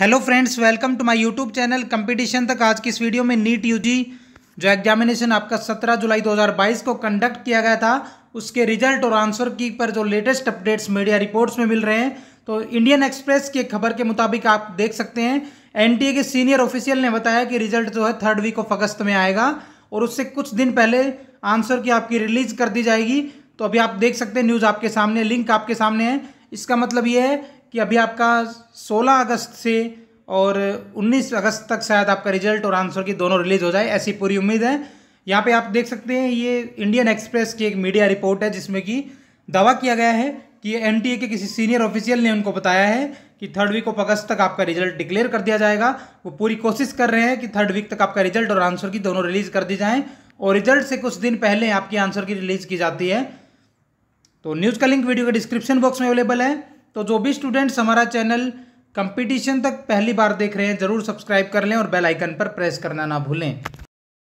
hello friends welcome to my YouTube channel competition तक आज की इस वीडियो में नीट यूजी जो एग्जामिनेशन आपका 17 जुलाई 2022 को कंडक्ट किया गया था उसके रिजल्ट और आंसर की पर जो लेटेस्ट अपडेट्स मीडिया रिपोर्ट्स में मिल रहे हैं तो इंडियन एक्सप्रेस की खबर के मुताबिक आप देख सकते हैं एन के सीनियर ऑफिशियल ने बताया कि रिजल्ट जो है थर्ड वीक ऑफ अगस्त में आएगा और उससे कुछ दिन पहले आंसर की आपकी रिलीज कर दी जाएगी तो अभी आप देख सकते हैं न्यूज़ आपके सामने लिंक आपके सामने है इसका मतलब ये है कि अभी आपका 16 अगस्त से और 19 अगस्त तक शायद आपका रिजल्ट और आंसर की दोनों रिलीज हो जाए ऐसी पूरी उम्मीद है यहाँ पे आप देख सकते हैं ये इंडियन एक्सप्रेस की एक मीडिया रिपोर्ट है जिसमें कि दावा किया गया है कि एन के किसी सीनियर ऑफिशियल ने उनको बताया है कि थर्ड वीक ऑफ अगस्त तक आपका रिजल्ट डिक्लेयर कर दिया जाएगा वो पूरी कोशिश कर रहे हैं कि थर्ड वीक तक आपका रिजल्ट और आंसर की दोनों रिलीज़ कर दी जाएँ और रिजल्ट से कुछ दिन पहले आपकी आंसर की रिलीज़ की जाती है तो न्यूज़ का लिंक वीडियो के डिस्क्रिप्शन बॉक्स में अवेलेबल है तो जो भी स्टूडेंट्स हमारा चैनल कंपटीशन तक पहली बार देख रहे हैं ज़रूर सब्सक्राइब कर लें और बेल आइकन पर प्रेस करना ना भूलें